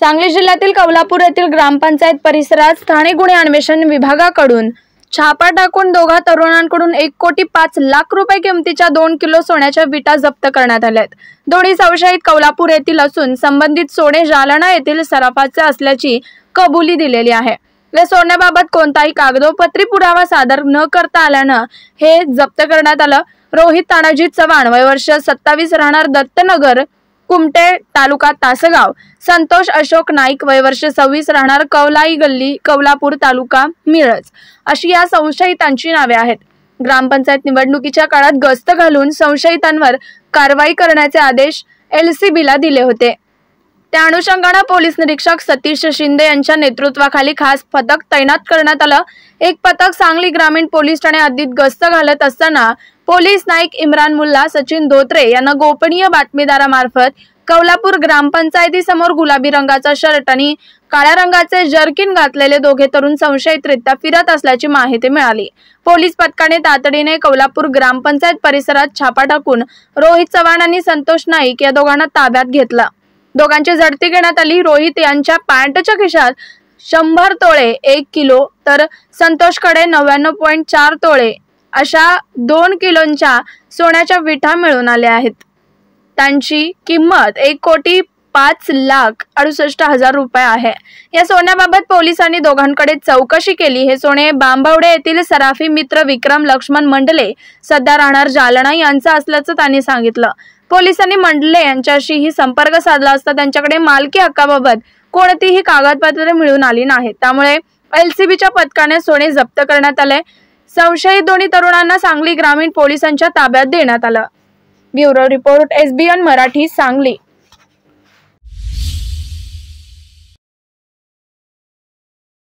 सांगली जिल्ह्यातील कौलापूर येथील ग्रामपंचायत परिसरात स्थानिक गुन्हे अन्वेषण विभागाकडून छापा टाकून दोघा तरुणांकडून एक कोटी पाच लाख रुपये किमतीच्या दोन किलो सोन्याच्या विटा जप्त करण्यात आल्या दोन्ही संशयित कौलापूर येथील असून संबंधित सोने जालना येथील सराफाचे असल्याची कबुली दिलेली आहे या सोन्याबाबत कोणताही कागदोपत्री पुरावा सादर न करता आल्यानं हे जप्त करण्यात आलं रोहित तानाजी चव्हाण वय वर्ष सत्तावीस राहणार दत्तनगर कुमटे तालुका तासगाव संतोष अशोक नाईक वयवर्ष सव्वीस राहणार कवलाई गल्ली कवलापूर तालुका मिरज अशी या संशयितांची नावे आहेत ग्रामपंचायत निवडणुकीच्या काळात गस्त घालून संशयितांवर कारवाई करण्याचे आदेश एल सी दिले होते त्या अनुषंगानं पोलीस निरीक्षक सतीश शिंदे यांच्या नेतृत्वाखाली खास पथक तैनात करण्यात आलं एक पथक सांगली ग्रामीण पोलीस ठाणे आदीत गस्त घालत असताना पोलीस नाईक इम्रान मुल्ला सचिन धोत्रे यांना गोपनीय बातमीदारामार्फत कौलापूर समोर गुलाबी रंगाचा शर्ट आणि काळ्या रंगाचे जर्किन घातलेले दोघे तरुण संशयितरित्या फिरत असल्याची माहिती मिळाली पोलीस पथकाने तातडीने कौलापूर ग्रामपंचायत परिसरात छापा टाकून रोहित चव्हाण आणि संतोष नाईक या दोघांना ताब्यात घेतला दोघांची झडती घेण्यात आली रोहित यांच्या पॅन्टच्या खिशात शंभर तोळे एक किलो तर संतोषकडे नव्याण्णव पॉईंट चार तोळे अशा दोन किलोंच्या सोन्याच्या विठा मिळून आल्या आहेत त्यांची किंमत एक कोटी पाच लाख अडुसष्ट हजार रुपये आहे या सोन्याबाबत पोलिसांनी दोघांकडे चौकशी केली हे सोने बांबवडे येथील सराफी मित्र विक्रम लक्ष्मण मंडले सध्या राहणार जालना यांचा असल्याचं त्यांनी सांगितलं पोलिसांनी मंडले यांच्याशीही संपर्क साधला असता त्यांच्याकडे मालकी हक्काबाबत कोणतीही कागदपत्रे मिळून आली नाहीत त्यामुळे एलसीबीच्या पथकाने सोने जप्त करण्यात आले संशयित दोन्ही तरुणांना सांगली ग्रामीण पोलिसांच्या ताब्यात देण्यात आलं bureau report SBN Marathi Sangli